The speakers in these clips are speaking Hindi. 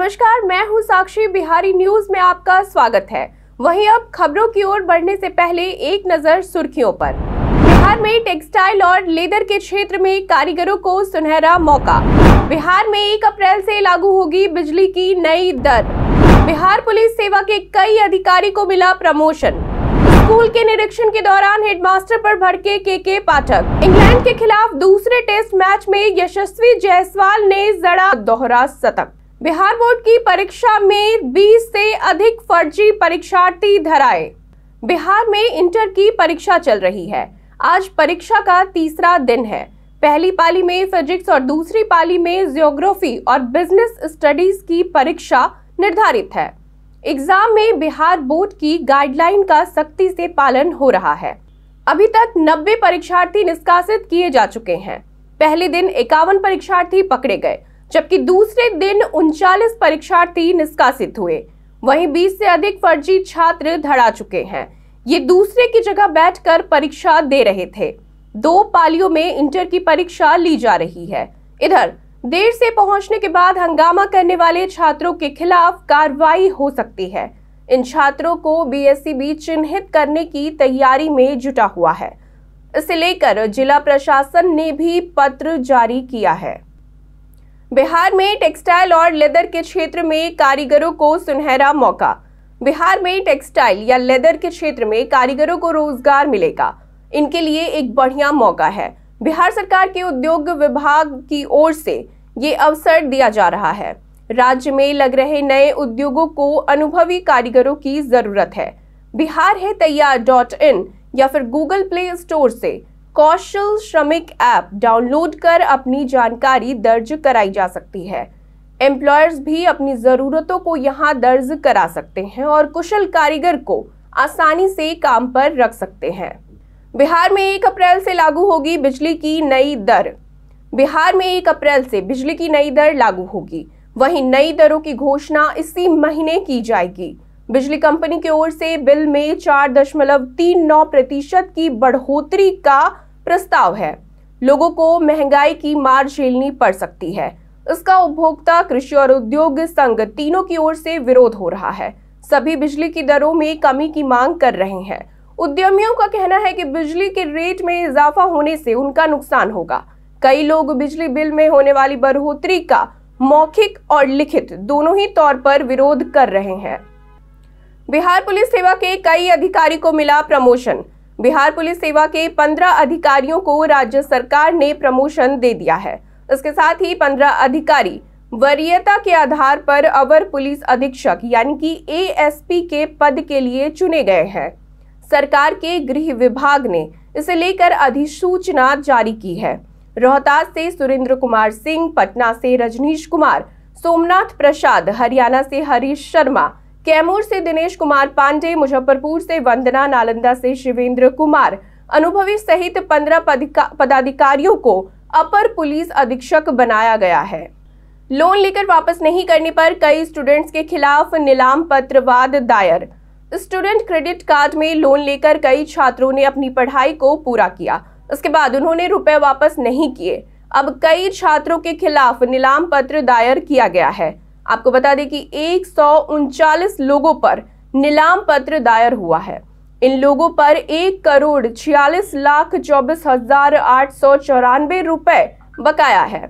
नमस्कार मैं हूं साक्षी बिहारी न्यूज में आपका स्वागत है वहीं अब खबरों की ओर बढ़ने से पहले एक नजर सुर्खियों पर बिहार में टेक्सटाइल और लेदर के क्षेत्र में कारीगरों को सुनहरा मौका बिहार में एक अप्रैल से लागू होगी बिजली की नई दर बिहार पुलिस सेवा के कई अधिकारी को मिला प्रमोशन स्कूल के निरीक्षण के दौरान हेडमास्टर पर भड़के के के पाठक इंग्लैंड के खिलाफ दूसरे टेस्ट मैच में यशस्वी जायसवाल ने जड़ा दोहरा शतक बिहार बोर्ड की परीक्षा में 20 से अधिक फर्जी परीक्षार्थी धराए बिहार में इंटर की परीक्षा चल रही है आज परीक्षा का तीसरा दिन है पहली पाली में फिजिक्स और दूसरी पाली में जियोग्राफी और बिजनेस स्टडीज की परीक्षा निर्धारित है एग्जाम में बिहार बोर्ड की गाइडलाइन का सख्ती से पालन हो रहा है अभी तक 90 परीक्षार्थी निष्कासित किए जा चुके हैं पहले दिन इक्यावन परीक्षार्थी पकड़े गए जबकि दूसरे दिन उनचालीस परीक्षार्थी निष्कासित हुए वहीं 20 से अधिक फर्जी छात्र धड़ा चुके हैं ये दूसरे की जगह बैठकर परीक्षा दे रहे थे दो पालियों में इंटर की परीक्षा ली जा रही है इधर देर से पहुंचने के बाद हंगामा करने वाले छात्रों के खिलाफ कार्रवाई हो सकती है इन छात्रों को बी चिन्हित करने की तैयारी में जुटा हुआ है इसे लेकर जिला प्रशासन ने भी पत्र जारी किया है बिहार में टेक्सटाइल और लेदर के क्षेत्र में कारीगरों को सुनहरा मौका बिहार में टेक्सटाइल या लेदर के क्षेत्र में कारीगरों को रोजगार मिलेगा इनके लिए एक बढ़िया मौका है बिहार सरकार के उद्योग विभाग की ओर से ये अवसर दिया जा रहा है राज्य में लग रहे नए उद्योगों को अनुभवी कारीगरों की जरूरत है बिहार है तैयार डॉट इन या फिर गूगल प्ले स्टोर से कौशल श्रमिक ऐप डाउनलोड कर अपनी जानकारी दर्ज कराई जा सकती है एम्प्लॉयर्स भी अपनी ज़रूरतों को यहां दर्ज करा सकते हैं और कुशल कारीगर को आसानी से काम पर रख सकते हैं बिहार में एक अप्रैल से लागू होगी बिजली की नई दर बिहार में एक अप्रैल से बिजली की नई दर लागू होगी वहीं नई दरों की घोषणा इसी महीने की जाएगी बिजली कंपनी की ओर से बिल में चार दशमलव तीन नौ प्रतिशत की बढ़ोतरी का प्रस्ताव है लोगों को महंगाई की मार झेलनी पड़ सकती है इसका उपभोक्ता कृषि और उद्योग संघ तीनों की ओर से विरोध हो रहा है सभी बिजली की दरों में कमी की मांग कर रहे हैं उद्यमियों का कहना है कि बिजली के रेट में इजाफा होने से उनका नुकसान होगा कई लोग बिजली बिल में होने वाली बढ़ोतरी का मौखिक और लिखित दोनों ही तौर पर विरोध कर रहे हैं बिहार पुलिस सेवा के कई अधिकारी को मिला प्रमोशन बिहार पुलिस सेवा के पंद्रह अधिकारियों को राज्य सरकार ने प्रमोशन दे दिया है इसके साथ ही पंद्रह अधिकारी वरीयता के आधार पर अवर पुलिस अधीक्षक यानी कि एएसपी के पद के लिए चुने गए हैं सरकार के गृह विभाग ने इसे लेकर अधिसूचना जारी की है रोहतास से सुरेंद्र कुमार सिंह पटना से रजनीश कुमार सोमनाथ प्रसाद हरियाणा से हरीश शर्मा कैमूर से दिनेश कुमार पांडे मुजफ्फरपुर से वंदना नालंदा से शिवेंद्र कुमार अनुभवी सहित पंद्रह पदाधिकारियों को अपर पुलिस अधीक्षक बनाया गया है लोन लेकर वापस नहीं करने पर कई स्टूडेंट्स के खिलाफ नीलाम पत्र वाद दायर स्टूडेंट क्रेडिट कार्ड में लोन लेकर कई छात्रों ने अपनी पढ़ाई को पूरा किया उसके बाद उन्होंने रुपए वापस नहीं किए अब कई छात्रों के खिलाफ नीलाम पत्र दायर किया गया है आपको बता दें कि एक लोगों पर नीलाम पत्र दायर हुआ है इन लोगों पर एक करोड़ छियालीस लाख चौबीस हजार आठ सौ चौरानवे रुपए बकाया है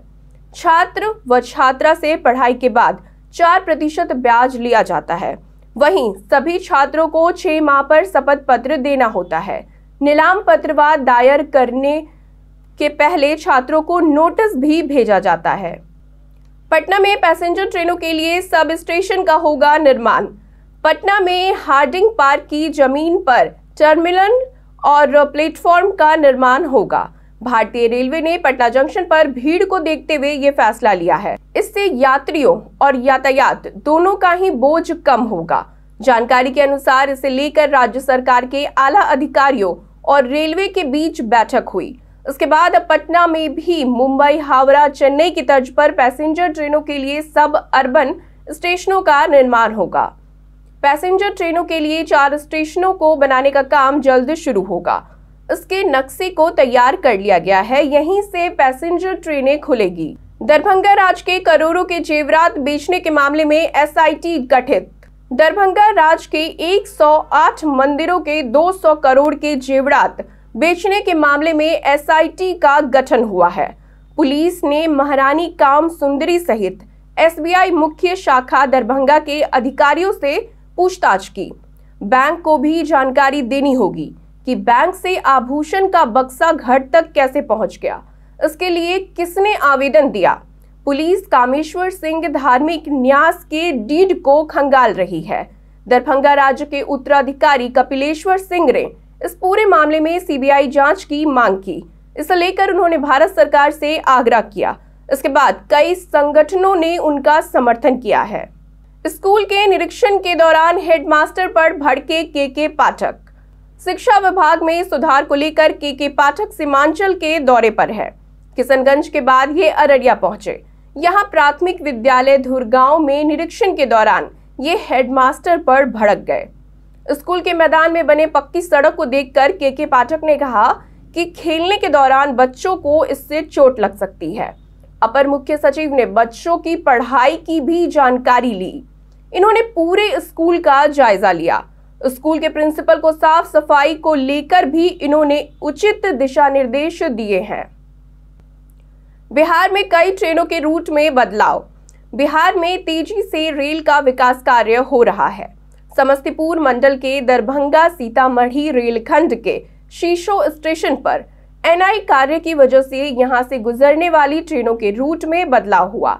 छात्र व छात्रा से पढ़ाई के बाद चार प्रतिशत ब्याज लिया जाता है वहीं सभी छात्रों को छह माह पर शपथ पत्र देना होता है नीलाम पत्र दायर करने के पहले छात्रों को नोटिस भी भेजा जाता है पटना में पैसेंजर ट्रेनों के लिए सब स्टेशन का होगा निर्माण पटना में हार्डिंग पार्क की जमीन पर टर्मिनल और प्लेटफॉर्म का निर्माण होगा भारतीय रेलवे ने पटना जंक्शन पर भीड़ को देखते हुए ये फैसला लिया है इससे यात्रियों और यातायात दोनों का ही बोझ कम होगा जानकारी के अनुसार इसे लेकर राज्य सरकार के आला अधिकारियों और रेलवे के बीच बैठक हुई उसके बाद अब पटना में भी मुंबई हावड़ा चेन्नई की तर्ज पर पैसेंजर ट्रेनों के लिए सब अर्बन स्टेशनों का निर्माण होगा पैसेंजर ट्रेनों के लिए चार स्टेशनों को बनाने का काम जल्द शुरू होगा इसके नक्शे को तैयार कर लिया गया है यहीं से पैसेंजर ट्रेनें खुलेगी दरभंगा राज के करोड़ों के जेवरात बेचने के मामले में एसआईटी गठित दरभंगा राज के 108 मंदिरों के 200 करोड़ के जेवरात बेचने के मामले में एसआईटी का गठन हुआ है पुलिस ने महारानी काम सुंदरी सहित एसबीआई मुख्य शाखा दरभंगा के अधिकारियों से पूछताछ की बैंक को भी जानकारी देनी होगी कि बैंक से आभूषण का बक्सा घर तक कैसे पहुंच गया इसके लिए किसने आवेदन दिया पुलिस कामेश्वर सिंह धार्मिक न्यास के डीड को खंगाल रही है दरभंगा राज्य के उत्तराधिकारी कपिलेश्वर सिंह ने इस पूरे मामले में सीबीआई जांच की मांग की इसे लेकर उन्होंने भारत सरकार से आग्रह किया इसके बाद कई संगठनों ने उनका समर्थन किया है स्कूल के निरीक्षण के दौरान हेडमास्टर पर भड़के के के पाठक शिक्षा विभाग में सुधार को लेकर के के पाठक सीमांचल के दौरे पर है किशनगंज के बाद ये अररिया पहुंचे यहाँ प्राथमिक विद्यालय धुरगांव में निरीक्षण के दौरान ये हेडमास्टर पर भड़क गए स्कूल के मैदान में बने पक्की सड़क को देखकर के के पाठक ने कहा कि खेलने के दौरान बच्चों को इससे चोट लग सकती है अपर मुख्य सचिव ने बच्चों की पढ़ाई की भी जानकारी ली इन्होंने पूरे स्कूल का जायजा लिया स्कूल के प्रिंसिपल को साफ सफाई को लेकर भी इन्होंने उचित दिशा निर्देश दिए हैं बिहार में कई ट्रेनों के रूट में बदलाव बिहार में तेजी से रेल का विकास कार्य हो रहा है समस्तीपुर मंडल के दरभंगा सीतामढ़ी रेलखंड के शीशो स्टेशन पर एनआई कार्य की वजह से यहां से गुजरने वाली ट्रेनों के रूट में बदलाव हुआ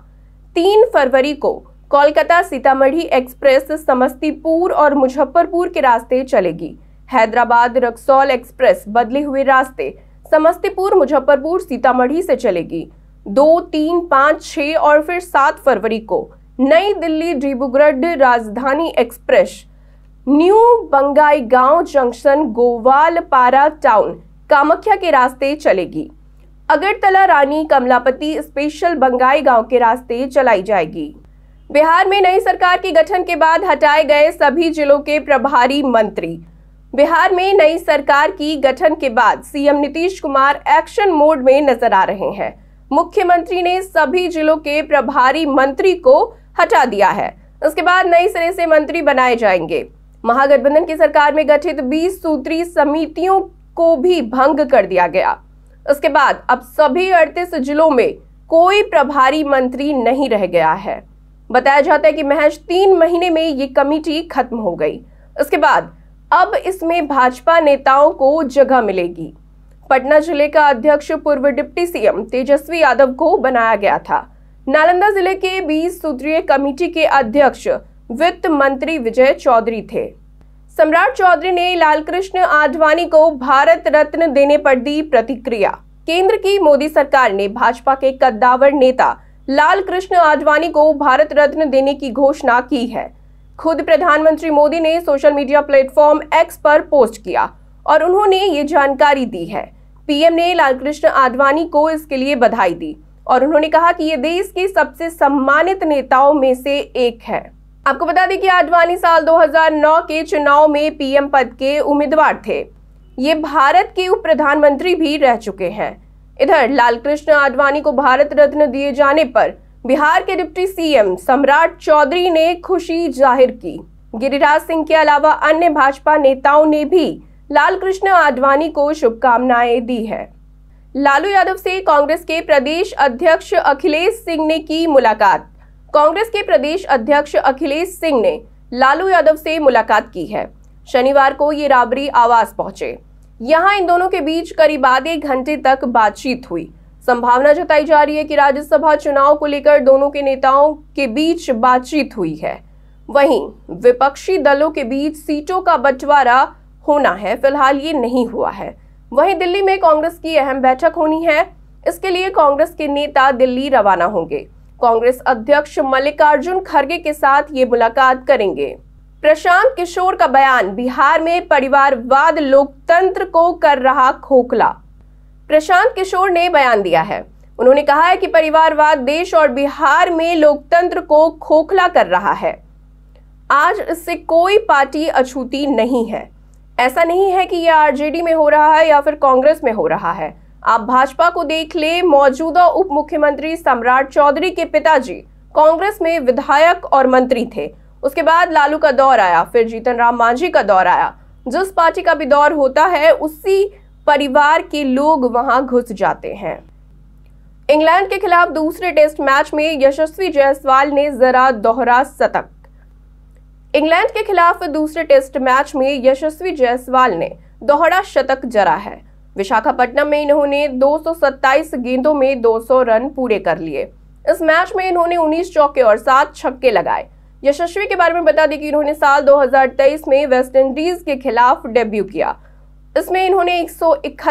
तीन फरवरी को कोलकाता सीतामढ़ी एक्सप्रेस समस्तीपुर और मुजफ्फरपुर के रास्ते चलेगी हैदराबाद रक्सौल एक्सप्रेस बदले हुए रास्ते समस्तीपुर मुजफ्फरपुर सीतामढ़ी से चलेगी दो तीन पाँच छः और फिर सात फरवरी को नई दिल्ली डिब्रूगढ़ राजधानी एक्सप्रेस न्यू बंगाई गांव जंक्शन पारा टाउन कामख्या के रास्ते चलेगी अगरतला रानी कमलापति स्पेशल बंगाई गांव के रास्ते चलाई जाएगी बिहार में नई सरकार के गठन के बाद हटाए गए सभी जिलों के प्रभारी मंत्री बिहार में नई सरकार की गठन के बाद CM Nitish Kumar action mode में नजर आ रहे हैं मुख्यमंत्री ने सभी जिलों के प्रभारी मंत्री को हटा दिया है उसके बाद नए सिरे से मंत्री बनाए जाएंगे महागठबंधन की सरकार में गठित 20 सूत्री समितियों को भी भंग कर दिया गया उसके बाद अब सभी 38 जिलों में कोई प्रभारी मंत्री नहीं रह गया है बताया जाता है कि महज तीन महीने में ये कमेटी खत्म हो गई उसके बाद अब इसमें भाजपा नेताओं को जगह मिलेगी पटना जिले का अध्यक्ष पूर्व डिप्टी सीएम तेजस्वी यादव को बनाया गया था नालंदा जिले के बीस सूत्रीय कमेटी के अध्यक्ष वित्त मंत्री विजय चौधरी थे सम्राट चौधरी ने लालकृष्ण आडवाणी को भारत रत्न देने पर दी प्रतिक्रिया केंद्र की मोदी सरकार ने भाजपा के कद्दावर नेता लाल कृष्ण आडवाणी को भारत रत्न देने की घोषणा की है खुद प्रधानमंत्री मोदी ने सोशल मीडिया प्लेटफॉर्म एक्स पर पोस्ट किया और उन्होंने ये जानकारी दी है पीएम ने लालकृष्ण आडवाणी को इसके लिए बधाई दी और उन्होंने कहा कि ये देश के सबसे सम्मानित नेताओं में से एक है आपको बता दें कि आडवाणी साल 2009 के चुनाव में पीएम पद के उम्मीदवार थे ये भारत के उप प्रधानमंत्री भी रह चुके हैं इधर लालकृष्ण आडवाणी को भारत रत्न दिए जाने पर बिहार के डिप्टी सीएम सम्राट चौधरी ने खुशी जाहिर की गिरिराज सिंह के अलावा अन्य भाजपा नेताओं ने भी लालकृष्ण आडवाणी को शुभकामनाएं दी है लालू यादव से कांग्रेस के प्रदेश अध्यक्ष अखिलेश सिंह ने की मुलाकात कांग्रेस के प्रदेश अध्यक्ष अखिलेश सिंह ने लालू यादव से मुलाकात की है शनिवार को ये राबरी आवास पहुंचे यहां इन दोनों के बीच करीब आधे घंटे तक बातचीत हुई संभावना जताई जा रही है कि राज्यसभा चुनाव को लेकर दोनों के नेताओं के बीच बातचीत हुई है वहीं विपक्षी दलों के बीच सीटों का बंटवारा होना है फिलहाल ये नहीं हुआ है वहीं दिल्ली में कांग्रेस की अहम बैठक होनी है इसके लिए कांग्रेस के नेता दिल्ली रवाना होंगे कांग्रेस अध्यक्ष मल्लिकार्जुन खड़गे के साथ ये मुलाकात करेंगे प्रशांत किशोर का बयान बिहार में परिवारवाद लोकतंत्र को कर रहा खोखला प्रशांत किशोर ने बयान दिया है उन्होंने कहा है कि परिवारवाद देश और बिहार में लोकतंत्र को खोखला कर रहा है आज इससे कोई पार्टी अछूती नहीं है ऐसा नहीं है कि यह आरजेडी में हो रहा है या फिर कांग्रेस में हो रहा है आप भाजपा को देख ले मौजूदा उप मुख्यमंत्री सम्राट चौधरी के पिताजी कांग्रेस में विधायक और मंत्री थे उसके बाद लालू का दौर आया फिर जीतन राम मांझी का दौर आया जिस पार्टी का भी दौर होता है उसी परिवार के लोग वहां घुस जाते हैं इंग्लैंड के खिलाफ दूसरे टेस्ट मैच में यशस्वी जायसवाल ने जरा दोहरा शतक इंग्लैंड के खिलाफ दूसरे टेस्ट मैच में यशस्वी जायसवाल ने दोहरा शतक जरा है विशाखापट्टनम में इन्होंने 227 गेंदों में 200 रन पूरे कर लिए इस मैच में इन्होंने 19 चौके और सात छक्के लगाए यशस्वी के बारे में बता दें कि इन्होंने साल 2023 में वेस्ट इंडीज के खिलाफ डेब्यू किया इसमें इन्होंने एक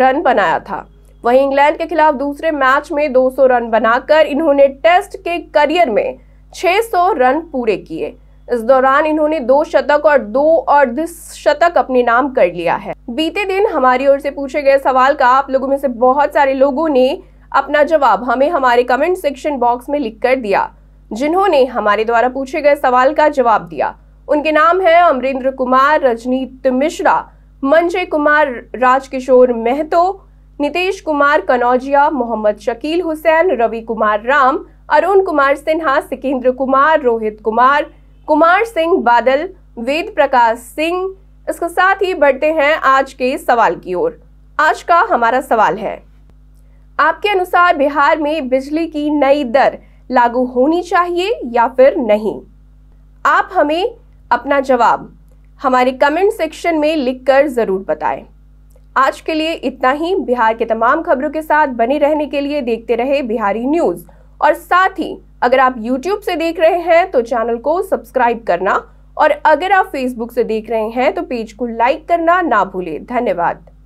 रन बनाया था वहीं इंग्लैंड के खिलाफ दूसरे मैच में 200 रन बनाकर इन्होंने टेस्ट के करियर में 600 रन पूरे किए इस दौरान इन्होंने दो शतक और दो अर्ध शतक अपने नाम कर लिया है बीते दिन हमारी ओर से पूछे गए सवाल का आप लोगों में से बहुत सारे लोगों ने अपना जवाब हमें हमारे कमेंट सेक्शन बॉक्स में लिख कर दिया जिन्होंने हमारे द्वारा पूछे गए सवाल का जवाब दिया उनके नाम है अमरेंद्र कुमार रजनीत मिश्रा मंजय कुमार राजकिशोर मेहतो नितेश कुमार कनौजिया मोहम्मद शकील हुसैन रवि कुमार राम अरुण कुमार सिन्हा सिकेंद्र कुमार रोहित कुमार कुमार सिंह बादल वेद प्रकाश सिंह इसके साथ ही बढ़ते हैं आज के सवाल की ओर आज का हमारा सवाल है आपके अनुसार बिहार में बिजली की नई दर लागू होनी चाहिए या फिर नहीं आप हमें अपना जवाब हमारे कमेंट सेक्शन में लिखकर ज़रूर बताएं। आज के लिए इतना ही बिहार के तमाम खबरों के साथ बने रहने के लिए देखते रहे बिहारी न्यूज़ और साथ ही अगर आप YouTube से देख रहे हैं तो चैनल को सब्सक्राइब करना और अगर आप Facebook से देख रहे हैं तो पेज को लाइक करना ना भूलें धन्यवाद